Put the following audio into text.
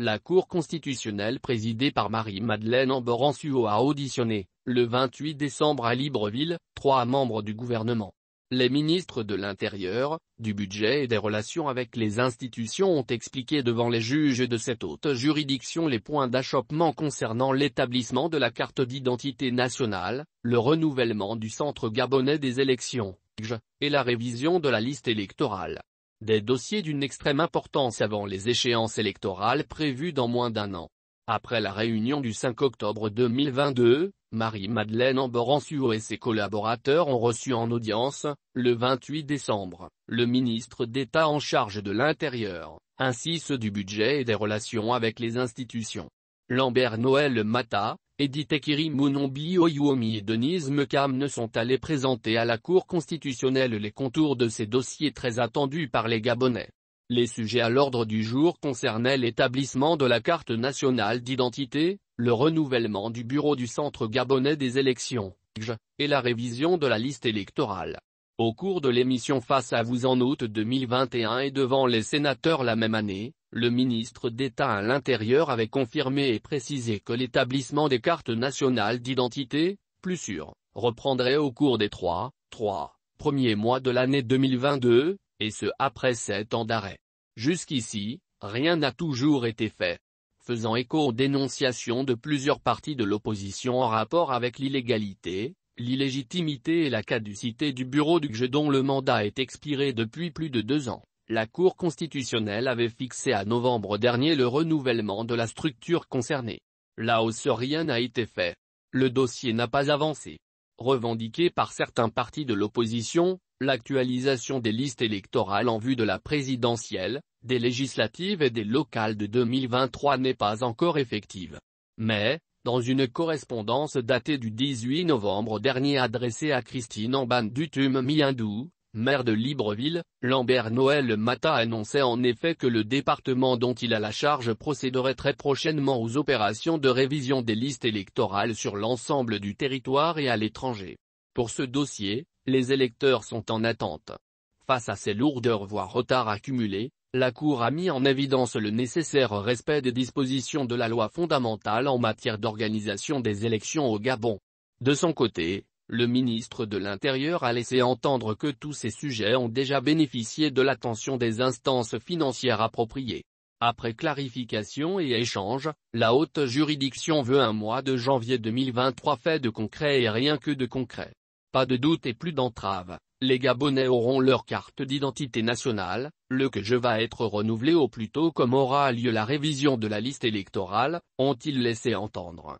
La Cour constitutionnelle présidée par Marie-Madeleine Amboransuo a auditionné, le 28 décembre à Libreville, trois membres du gouvernement. Les ministres de l'Intérieur, du Budget et des relations avec les institutions ont expliqué devant les juges de cette haute juridiction les points d'achoppement concernant l'établissement de la carte d'identité nationale, le renouvellement du centre gabonais des élections, et la révision de la liste électorale. Des dossiers d'une extrême importance avant les échéances électorales prévues dans moins d'un an. Après la réunion du 5 octobre 2022, Marie-Madeleine Amboransuo et ses collaborateurs ont reçu en audience, le 28 décembre, le ministre d'État en charge de l'Intérieur, ainsi ceux du budget et des relations avec les institutions. Lambert Noël Mata, Edith Ekiri Mounombi et Denise Mekam ne sont allés présenter à la Cour constitutionnelle les contours de ces dossiers très attendus par les Gabonais. Les sujets à l'ordre du jour concernaient l'établissement de la carte nationale d'identité, le renouvellement du bureau du Centre gabonais des élections, et la révision de la liste électorale. Au cours de l'émission Face à vous en août 2021 et devant les sénateurs la même année, le ministre d'État à l'Intérieur avait confirmé et précisé que l'établissement des cartes nationales d'identité, plus sûres, reprendrait au cours des trois, trois premiers mois de l'année 2022, et ce après sept ans d'arrêt. Jusqu'ici, rien n'a toujours été fait. Faisant écho aux dénonciations de plusieurs partis de l'opposition en rapport avec l'illégalité, l'illégitimité et la caducité du bureau du GE dont le mandat est expiré depuis plus de deux ans la Cour constitutionnelle avait fixé à novembre dernier le renouvellement de la structure concernée. Là aussi rien n'a été fait. Le dossier n'a pas avancé. Revendiqué par certains partis de l'opposition, l'actualisation des listes électorales en vue de la présidentielle, des législatives et des locales de 2023 n'est pas encore effective. Mais, dans une correspondance datée du 18 novembre dernier adressée à Christine Amban Dutum maire de Libreville, Lambert Noël Mata annonçait en effet que le département dont il a la charge procéderait très prochainement aux opérations de révision des listes électorales sur l'ensemble du territoire et à l'étranger. Pour ce dossier, les électeurs sont en attente. Face à ces lourdeurs voire retards accumulés, la Cour a mis en évidence le nécessaire respect des dispositions de la loi fondamentale en matière d'organisation des élections au Gabon. De son côté, le ministre de l'Intérieur a laissé entendre que tous ces sujets ont déjà bénéficié de l'attention des instances financières appropriées. Après clarification et échange, la haute juridiction veut un mois de janvier 2023 fait de concret et rien que de concret. Pas de doute et plus d'entrave, les Gabonais auront leur carte d'identité nationale, le que je va être renouvelé au plus tôt comme aura lieu la révision de la liste électorale, ont-ils laissé entendre.